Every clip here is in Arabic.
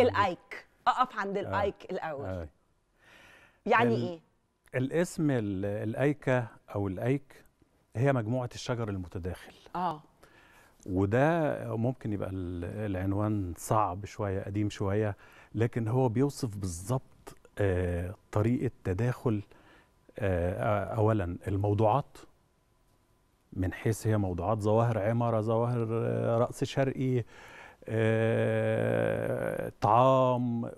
الايك اقف عند آه. الايك آه. الاول آه. يعني ال... ايه الاسم الايكه او الايك هي مجموعه الشجر المتداخل اه وده ممكن يبقى العنوان صعب شويه قديم شويه لكن هو بيوصف بالظبط آه طريقه تداخل آه اولا الموضوعات من حيث هي موضوعات ظواهر عماره ظواهر آه، راس شرقي آه، طعام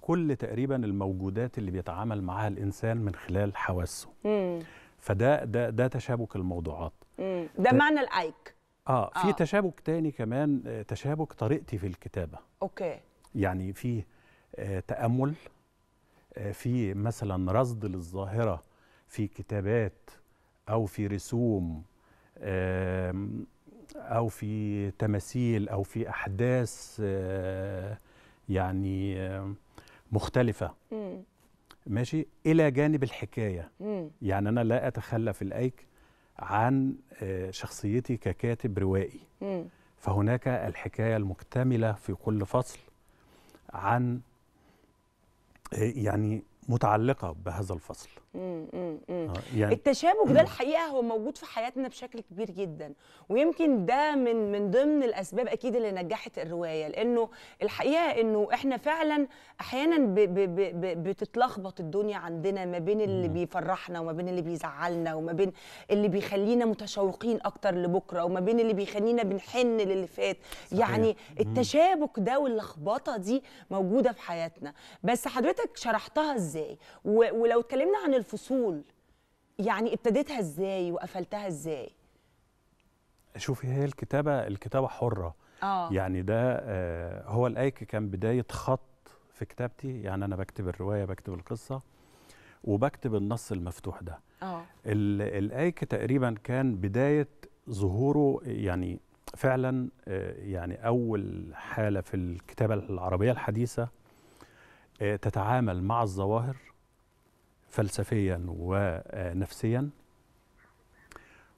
كل تقريبا الموجودات اللي بيتعامل معها الانسان من خلال حواسه فده ده ده تشابك الموضوعات ده, ده معنى الايك اه في آه. تشابك تاني كمان آه، تشابك طريقتي في الكتابه اوكي يعني في آه، تامل في مثلا رصد للظاهره في كتابات او في رسوم او في تماثيل او في احداث آه، يعني آه، مختلفه م. ماشي الى جانب الحكايه م. يعني انا لا اتخلى في الايك عن آه، شخصيتي ككاتب روائي م. فهناك الحكايه المكتمله في كل فصل عن يعني متعلقه بهذا الفصل آه، يعني التشابك ده الحقيقه هو موجود في حياتنا بشكل كبير جدا ويمكن ده من من ضمن الاسباب اكيد اللي نجحت الروايه لانه الحقيقه انه احنا فعلا احيانا ب ب ب بتتلخبط الدنيا عندنا ما بين اللي بيفرحنا وما بين اللي بيزعلنا وما بين اللي بيخلينا متشوقين اكتر لبكره وما بين اللي بيخلينا بنحن للي فات صحيح. يعني التشابك ده واللخبطه دي موجوده في حياتنا بس حضرتك شرحتها ازاي ولو اتكلمنا عن الفصول يعني ابتديتها ازاي وقفلتها ازاي شوفي هي الكتابه الكتابه حره آه. يعني ده آه، هو الايك كان بدايه خط في كتابتي يعني انا بكتب الروايه بكتب القصه وبكتب النص المفتوح ده آه. الايك تقريبا كان بدايه ظهوره يعني فعلا آه، يعني اول حاله في الكتابه العربيه الحديثه آه، تتعامل مع الظواهر فلسفيا ونفسيا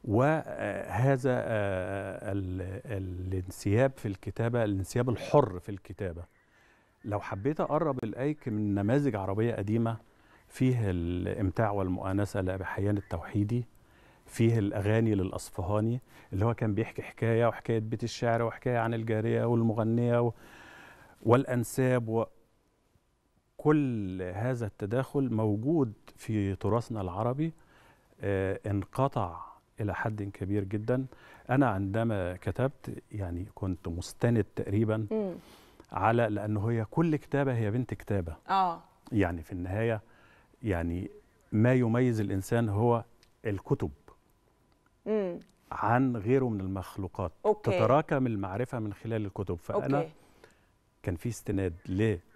وهذا آه، آه، الانسياب في الكتابة الانسياب الحر في الكتابة لو حبيت أقرب الأيك من نماذج عربية قديمة فيه الإمتاع والمؤانسة لأبي حيان التوحيدي فيه الأغاني للأصفهاني اللي هو كان بيحكي حكاية وحكاية بيت الشعر وحكاية عن الجارية والمغنية والأنساب و... كل هذا التداخل موجود في تراثنا العربي آه، انقطع إلى حد كبير جدا أنا عندما كتبت يعني كنت مستند تقريبا م. على لأنه هي كل كتابة هي بنت كتابة آه. يعني في النهاية يعني ما يميز الإنسان هو الكتب م. عن غيره من المخلوقات أوكي. تتراكم المعرفة من خلال الكتب فأنا أوكي. كان في استناد ليه